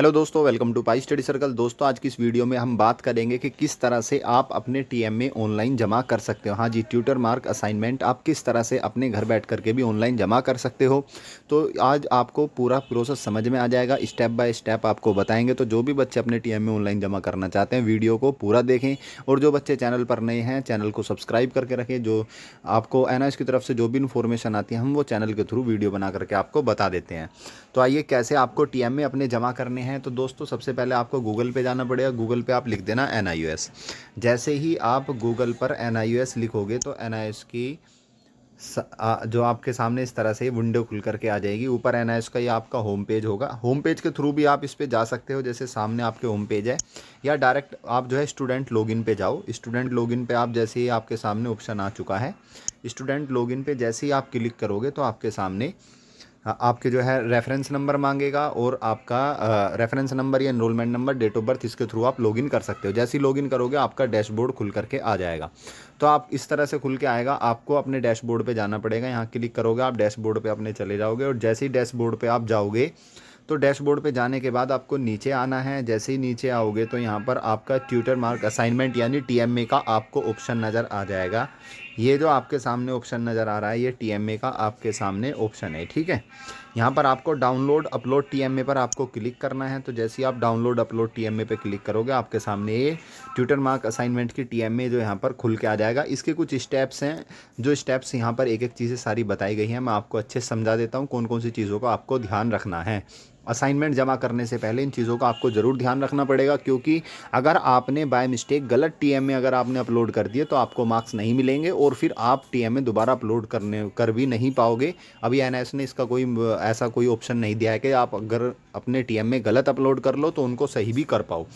hello दोस्तों welcome to pi study circle दोस्तों आज की इस वीडियो में हम बात करेंगे कि किस तरह से आप अपने टीएम में ऑनलाइन जमा कर सकते हो हाँ जी ट्यूटर मार्क असाइनमेंट आप किस तरह से अपने घर बैठ कर के भी ऑनलाइन जमा कर सकते हो तो आज आपको पूरा प्रोसेस समझ में आ जाएगा स्टेप बाय स्टेप आपको बताएंगे तो जो भी बच्चे अपने टी में ऑनलाइन जमा करना चाहते हैं वीडियो को पूरा देखें और जो बच्चे चैनल पर नए हैं चैनल को सब्सक्राइब करके रखें जो आपको एन की तरफ से जो भी इन्फॉर्मेशन आती है हम वो चैनल के थ्रू वीडियो बना करके आपको बता देते हैं तो आइए कैसे आपको टी में अपने जमा करने हैं तो दोस्तों सबसे पहले आपको गूगल पे जाना पड़ेगा गूगल पे आप लिख देना एन जैसे ही आप गूगल पर एन लिखोगे तो एन की जो आपके सामने इस तरह से विंडो खुल करके आ जाएगी ऊपर एन आई का ये आपका होम पेज होगा होम पेज के थ्रू भी आप इस पर जा सकते हो जैसे सामने आपके होम पेज है या डायरेक्ट आप जो है स्टूडेंट लॉगिन पे जाओ स्टूडेंट लॉगिन पे आप जैसे ही आपके सामने ऑप्शन आ चुका है स्टूडेंट लॉगिन पे जैसे ही आप क्लिक करोगे तो आपके सामने हाँ, आपके जो है रेफरेंस नंबर मांगेगा और आपका रेफरेंस नंबर या enrollment number date of birth इसके थ्रू आप लॉगिन कर सकते हो जैसे ही लॉगिन करोगे आपका डैशबोर्ड खुल करके आ जाएगा तो आप इस तरह से खुल के आएगा आपको अपने डैशबोर्ड पर जाना पड़ेगा यहाँ क्लिक करोगे आप डैशबोर्ड पर अपने चले जाओगे और जैसे ही डैशबोर्ड पर आप जाओगे तो डैशबोर्ड पे जाने के बाद आपको नीचे आना है जैसे ही नीचे आओगे तो यहाँ पर आपका ट्यूटर मार्क असाइनमेंट यानी टी का आपको ऑप्शन नज़र आ जाएगा ये जो आपके सामने ऑप्शन नज़र आ रहा है ये टी का आपके सामने ऑप्शन है ठीक है यहाँ पर आपको डाउनलोड अपलोड टी पर आपको क्लिक करना है तो जैसे ही आप डाउनलोड अपलोड टी पर क्लिक करोगे आपके सामने ये ट्यूटर मार्क असाइनमेंट की टी जो यहाँ पर खुल के आ जाएगा इसके कुछ स्टेप्स हैं जो स्टेप्स यहाँ पर एक एक चीज़ें सारी बताई गई हैं मैं आपको अच्छे से समझा देता हूँ कौन कौन सी चीज़ों का आपको ध्यान रखना है असाइनमेंट जमा करने से पहले इन चीज़ों का आपको ज़रूर ध्यान रखना पड़ेगा क्योंकि अगर आपने बाय मिस्टेक गलत टी में अगर आपने अपलोड कर दिए तो आपको मार्क्स नहीं मिलेंगे और फिर आप टी में दोबारा अपलोड करने कर भी नहीं पाओगे अभी एन ने इसका कोई ऐसा कोई ऑप्शन नहीं दिया है कि आप अगर अपने टी में गलत अपलोड कर लो तो उनको सही भी कर पाओ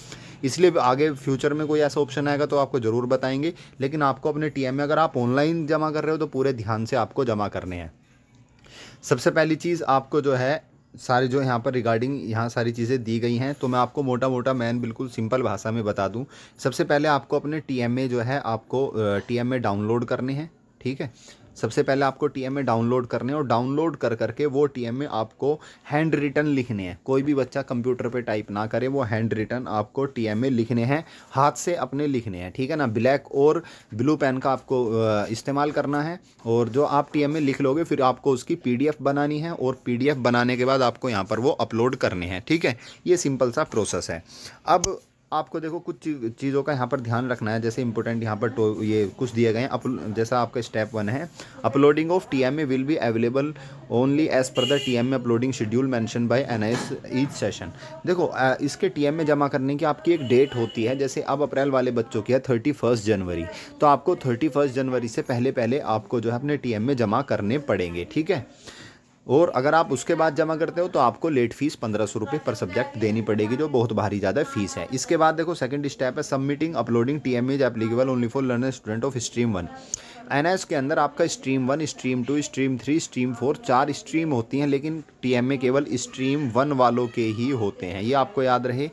इसलिए आगे फ्यूचर में कोई ऐसा ऑप्शन आएगा तो आपको ज़रूर बताएंगे लेकिन आपको अपने टी में अगर आप ऑनलाइन जमा कर रहे हो तो पूरे ध्यान से आपको जमा करने हैं सबसे पहली चीज़ आपको जो है सारे जो यहाँ पर रिगार्डिंग यहाँ सारी चीज़ें दी गई हैं तो मैं आपको मोटा मोटा मैन बिल्कुल सिंपल भाषा में बता दूँ सबसे पहले आपको अपने टी जो है आपको टी डाउनलोड करने हैं ठीक है सबसे पहले आपको टी एम डाउनलोड करने हैं और डाउनलोड कर करके वो टी एम आपको हैंड रिटन लिखने हैं कोई भी बच्चा कंप्यूटर पे टाइप ना करे वो हैंड रिटर्न आपको टी एम लिखने हैं हाथ से अपने लिखने हैं ठीक है ना ब्लैक और ब्लू पेन का आपको इस्तेमाल करना है और जो आप टी एम लिख लोगे फिर आपको उसकी पी डी एफ बनानी है और पी डी एफ बनाने के बाद आपको यहाँ पर वो अपलोड करने हैं ठीक है ये सिंपल सा प्रोसेस है अब आपको देखो कुछ चीज़ों का यहाँ पर ध्यान रखना है जैसे इंपॉर्टेंट यहाँ पर तो ये कुछ दिए गए हैं जैसा आपका स्टेप वन है uploading of T M A will be available only as per the T M A uploading schedule mention by N S each session देखो इसके टी एम ए जमा करने की आपकी एक डेट होती है जैसे अब अप्रैल वाले बच्चों की है थर्टी फर्स्ट जनवरी तो आपको थर्टी फर्स्ट जनवरी से पहले पहले आपको जो है अपने टी एम ए जमा करने पड़ेंगे ठीक है और अगर आप उसके बाद जमा करते हो तो आपको लेट फीस पंद्रह सौ रुपये पर सब्जेक्ट देनी पड़ेगी जो बहुत भारी ज़्यादा फीस है इसके बाद देखो सेकंड स्टेप है submitting uploading T M as applicable only for learner student of stream one N के अंदर आपका stream one stream two stream three stream four चार स्ट्रीम होती हैं लेकिन टी में केवल स्ट्रीम वन वालों के ही होते हैं ये आपको याद रहे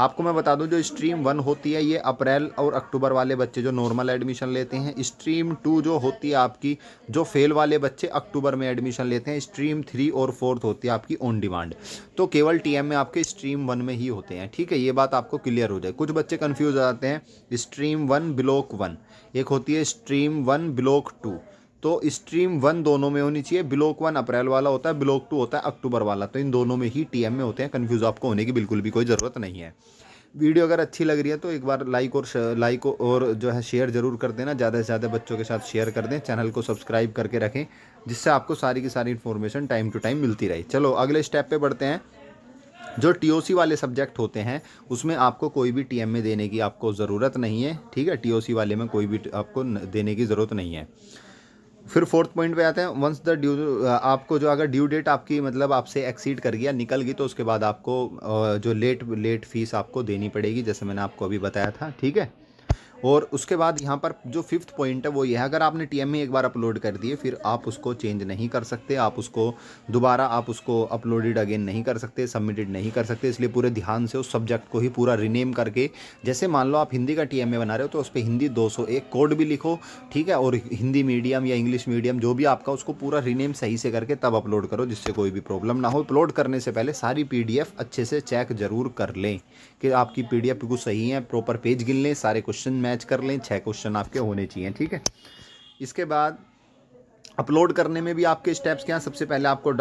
आपको मैं बता दूं जो स्ट्रीम वन होती है ये अप्रैल और अक्टूबर वाले बच्चे जो नॉर्मल एडमिशन लेते हैं स्ट्रीम टू जो होती है आपकी जो फेल वाले बच्चे अक्टूबर में एडमिशन लेते हैं स्ट्रीम थ्री और फोर्थ होती है आपकी ऑन डिमांड तो केवल टीएम में आपके स्ट्रीम वन में ही होते हैं ठीक है ये बात आपको क्लियर हो जाए कुछ बच्चे कन्फ्यूज़ हो जाते हैं स्ट्रीम वन ब्लॉक वन एक होती है स्ट्रीम वन ब्लॉक टू तो स्ट्रीम वन दोनों में होनी चाहिए ब्लॉक वन अप्रैल वाला होता है ब्लॉक टू होता है अक्टूबर वाला तो इन दोनों में ही टीएम में होते हैं कन्फ्यूज़ आपको होने की बिल्कुल भी कोई ज़रूरत नहीं है वीडियो अगर अच्छी लग रही है तो एक बार लाइक और लाइक और जो है शेयर ज़रूर कर देना ज़्यादा से ज़्यादा बच्चों के साथ शेयर कर दें चैनल को सब्सक्राइब करके रखें जिससे आपको सारी की सारी इन्फॉर्मेशन टाइम टू टाइम मिलती रहे चलो अगले स्टेप पे बढ़ते हैं जो टीओसी वाले सब्जेक्ट होते हैं उसमें आपको कोई भी टी में देने की आपको ज़रूरत नहीं है ठीक है टीओसी वाले में कोई भी आपको देने की ज़रूरत नहीं है फिर फोर्थ पॉइंट पे आते हैं वंस द ड्यू आपको जो अगर ड्यू डेट आपकी मतलब आपसे एक्सीड कर गया निकल गई तो उसके बाद आपको जो लेट लेट फीस आपको देनी पड़ेगी जैसे मैंने आपको अभी बताया था ठीक है और उसके बाद यहाँ पर जो फिफ्थ पॉइंट है वो ये है अगर आपने टी में e एक बार अपलोड कर दिए फिर आप उसको चेंज नहीं कर सकते आप उसको दोबारा आप उसको अपलोडेड अगेन नहीं कर सकते सबमिटेड नहीं कर सकते इसलिए पूरे ध्यान से उस सब्जेक्ट को ही पूरा रिनेम करके जैसे मान लो आप हिंदी का टी e बना रहे हो तो उस पर हिंदी दो कोड भी लिखो ठीक है और हिंदी मीडियम या इंग्लिश मीडियम जो भी आपका उसको पूरा रिनेम सही से करके तब अपलोड करो जिससे कोई भी प्रॉब्लम ना हो अपलोड करने से पहले सारी एफ अच्छे से चेक जरूर कर लें कि आपकी पी डी बिल्कुल सही है प्रॉपर पेज गिन लें सारे क्वेश्चन मैच कर लें छः क्वेश्चन आपके होने चाहिए ठीक है इसके बाद अपलोड करने में भी आपके स्टेप्स क्या हैं सबसे पहले आपको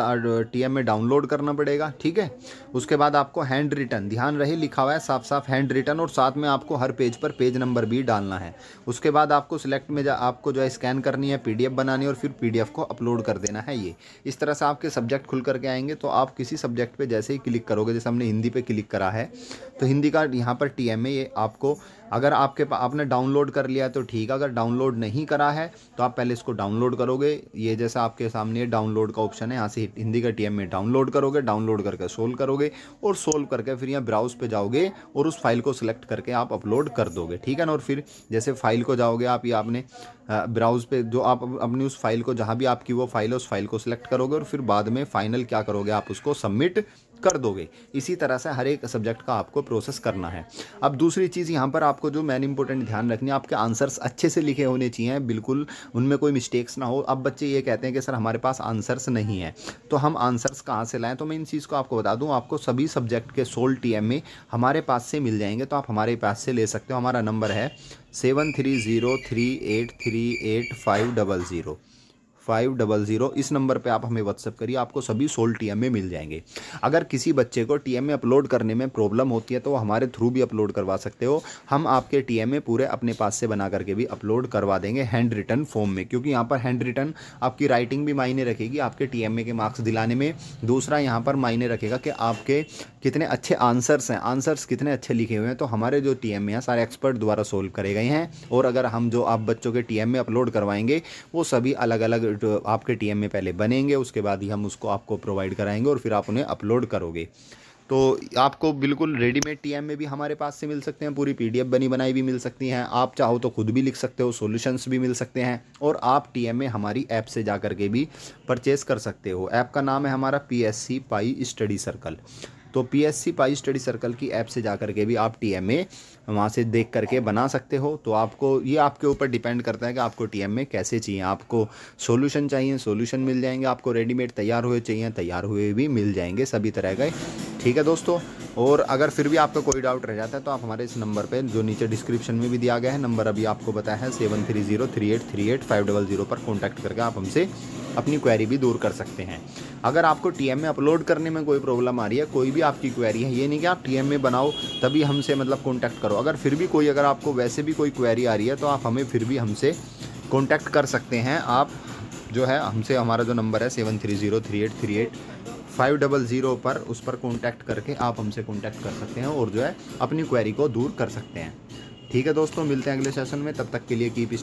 एम में डाउनलोड करना पड़ेगा ठीक है उसके बाद आपको हैंड रिटर्न ध्यान रहे लिखा हुआ है साफ साफ हैंड रिटर्न और साथ में आपको हर पेज पर पेज नंबर भी डालना है उसके बाद आपको सिलेक्ट में जा आपको जो है स्कैन करनी है पीडीएफ बनानी और फिर पी को अपलोड कर देना है ये इस तरह से आपके सब्जेक्ट खुल करके आएंगे तो आप किसी सब्जेक्ट पर जैसे ही क्लिक करोगे जैसे हमने हिंदी पर क्लिक करा है तो हिंदी का यहाँ पर टी ये आपको अगर आपके पास आपने डाउनलोड कर लिया तो ठीक है अगर डाउनलोड नहीं करा है तो आप पहले इसको डाउनलोड करोगे ये जैसा आपके सामने डाउनलोड का ऑप्शन है यहाँ से हिंदी का टी में डाउनलोड करोगे डाउनलोड करके सोल्व करोगे और सोल्व करके फिर यहाँ ब्राउज पर जाओगे और उस फाइल को सिलेक्ट करके आप अपलोड कर दोगे ठीक है ना और फिर जैसे फाइल को जाओगे आप ये आपने ब्राउज पे जो आप अपनी उस फाइल को जहाँ भी आपकी वो फाइल है उस फाइल को सिलेक्ट करोगे और फिर बाद में फाइनल क्या करोगे आप उसको सबमिट कर दोगे इसी तरह से हर एक सब्जेक्ट का आपको प्रोसेस करना है अब दूसरी चीज़ यहाँ पर आपको जो मैन इंपॉर्टेंट ध्यान रखनी है आपके आंसर्स अच्छे से लिखे होने चाहिए बिल्कुल उनमें कोई मिस्टेक्स ना हो अब बच्चे ये कहते हैं कि सर हमारे पास आंसर्स नहीं है तो हम आंसर्स कहाँ से लाएँ तो मैं इन चीज़ को आपको बता दूँ आपको सभी सब्जेक्ट के सोल टी में हमारे पास से मिल जाएंगे तो आप हमारे पास से ले सकते हो हमारा नंबर है seven three zero three eight three eight five double zero five double zero इस नंबर पे आप हमें व्हाट्सअप करिए आपको सभी सोल टी में मिल जाएंगे अगर किसी बच्चे को टी में अपलोड करने में प्रॉब्लम होती है तो हमारे थ्रू भी अपलोड करवा सकते हो हम आपके टी में पूरे अपने पास से बना करके भी अपलोड करवा देंगे हैंड रिटर्न फॉर्म में क्योंकि यहाँ पर हैंड रिटर्न आपकी राइटिंग भी मायने रखेगी आपके टी के मार्क्स दिलाने में दूसरा यहाँ पर मायने रखेगा कि आपके कितने अच्छे आंसर्स हैं आंसर्स कितने अच्छे लिखे हुए हैं तो हमारे जो टी एम हैं सारे एक्सपर्ट द्वारा सोल्व करे गए हैं और अगर हम जो आप बच्चों के टी में अपलोड करवाएंगे वो सभी अलग अलग रिजल्ट आपके टी में पहले बनेंगे उसके बाद ही हम उसको आपको प्रोवाइड कराएंगे और फिर आप उन्हें अपलोड करोगे तो आपको बिल्कुल रेडीमेड टीएम में भी हमारे पास से मिल सकते हैं पूरी पीडीएफ बनी बनाई भी मिल सकती हैं आप चाहो तो खुद भी लिख सकते हो सॉल्यूशंस भी मिल सकते हैं और आप टीएम में हमारी ऐप से जा कर के भी परचेस कर सकते हो ऐप का नाम है हमारा पीएससी पाई स्टडी सर्कल तो P S C pi study circle की ऐप से जा करके भी आप टी एम ए वहाँ से देख करके बना सकते हो तो आपको ये आपके ऊपर डिपेंड करता है कि आपको टी एम ए कैसे चाहिए आपको सोल्यूशन चाहिए सोल्यूशन मिल जाएंगे आपको रेडीमेड तैयार हुए चाहिए तैयार हुए भी मिल जाएंगे सभी तरह के ठीक है दोस्तों और अगर फिर भी आपका कोई डाउट रह जाता है तो आप हमारे इस नंबर पर जो नीचे डिस्क्रिप्शन में भी दिया गया है नंबर अभी आपको बताया है seven three zero three eight three eight five double zero पर कॉन्टैक्ट करके आप हमसे अपनी क्वेरी भी दूर कर सकते हैं अगर आपको टी में अपलोड करने में कोई प्रॉब्लम आ रही है कोई भी आपकी क्वेरी है ये नहीं कि आप टी में बनाओ तभी हमसे मतलब कॉन्टैक्ट करो अगर फिर भी कोई अगर आपको वैसे भी कोई क्वेरी आ रही है तो आप हमें फिर भी हमसे कॉन्टैक्ट कर सकते हैं आप जो है हमसे हमारा जो नंबर है seven three zero three eight three eight five double zero पर उस पर कॉन्टैक्ट करके आप हमसे कॉन्टैक्ट कर सकते हैं और जो है अपनी क्वेरी को दूर कर सकते हैं ठीक है दोस्तों मिलते हैं अगले सेशन में तब तक के लिए कीप